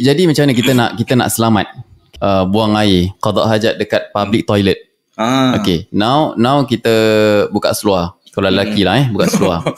jadi macam mana kita nak kita nak selamat uh, buang air qada hajat dekat public toilet. Ah. Okay, now now kita buka seluar. Kalau hmm. lelaki lah eh, buka seluar.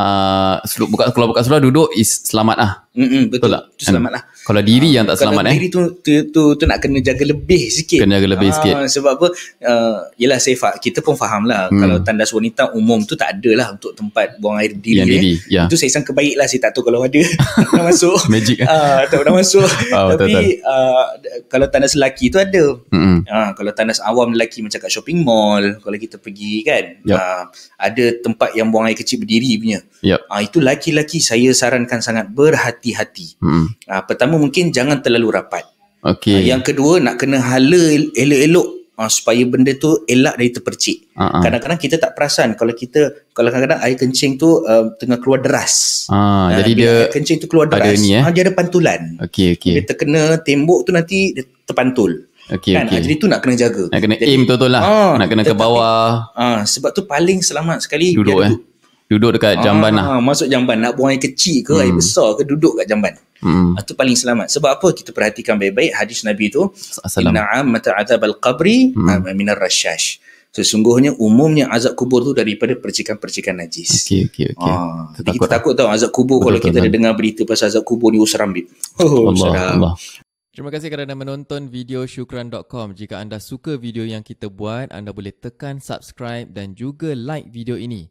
Uh, buka, kalau buka seluar duduk is selamat lah. Mm-mm, hmm, betul, betul tak? selamat kan? lah. Kalau diri uh, yang tak selamat eh. Kalau diri tu tu, tu tu nak kena jaga lebih sikit. Kena jaga lebih uh, sikit. Sebab apa? Ah, Yalah uh, saya fa- kita pun faham lah. Hmm. Kalau tandas wanita umum tu tak ada lah untuk tempat buang air diri. Yang eh. diri. Yeah. Itu saya sangka baik lah. Saya tak tahu kalau ada. tak masuk. Magic. Uh, tak pernah masuk. Oh, Tapi uh, kalau tandas lelaki tu ada. Hmm. Uh, kalau tandas awam lelaki macam kat shopping mall. Kalau kita pergi kan. Yep. Uh, ada tempat yang buang air kecil berdiri punya. Yep. Uh, itu lelaki-lelaki saya sarankan sangat berhati-hati. Hmm. Uh, pertama mungkin jangan terlalu rapat. Okey. Uh, yang kedua nak kena hala elok-elok uh, supaya benda tu elak dari terpercik. Uh-huh. Kadang-kadang kita tak perasan kalau kita kalau kadang-kadang air kencing tu uh, tengah keluar deras. Uh, uh, jadi bila dia air kencing tu keluar deras, ada ni, eh? uh, dia ada pantulan. Okey okey. Dia terkena tembok tu nanti dia terpantul. Okey, kan? okay. Jadi tu nak kena jaga. Nak kena jadi, aim betul-betul lah. Ah, nak kena ke bawah. Ah, sebab tu paling selamat sekali duduk, biar eh? duduk. Eh duduk dekat jamban lah. Ah, Masuk jamban, nak buang air kecil ke, hmm. air besar ke, duduk kat jamban. Hmm. Itu ah, paling selamat. Sebab apa kita perhatikan baik-baik hadis Nabi itu. Assalamualaikum. Inna'am mata azab al-qabri hmm. Ah, minar rasyash. Sesungguhnya umumnya azab kubur tu daripada percikan-percikan najis. Okey, okey, okey. Ah, kita lah. takut tau azab kubur betul, kalau kita betul, ada dengar berita pasal azab kubur ni usram bit. Oh, Allah, sedap. Allah. Terima kasih kerana menonton video syukran.com. Jika anda suka video yang kita buat, anda boleh tekan subscribe dan juga like video ini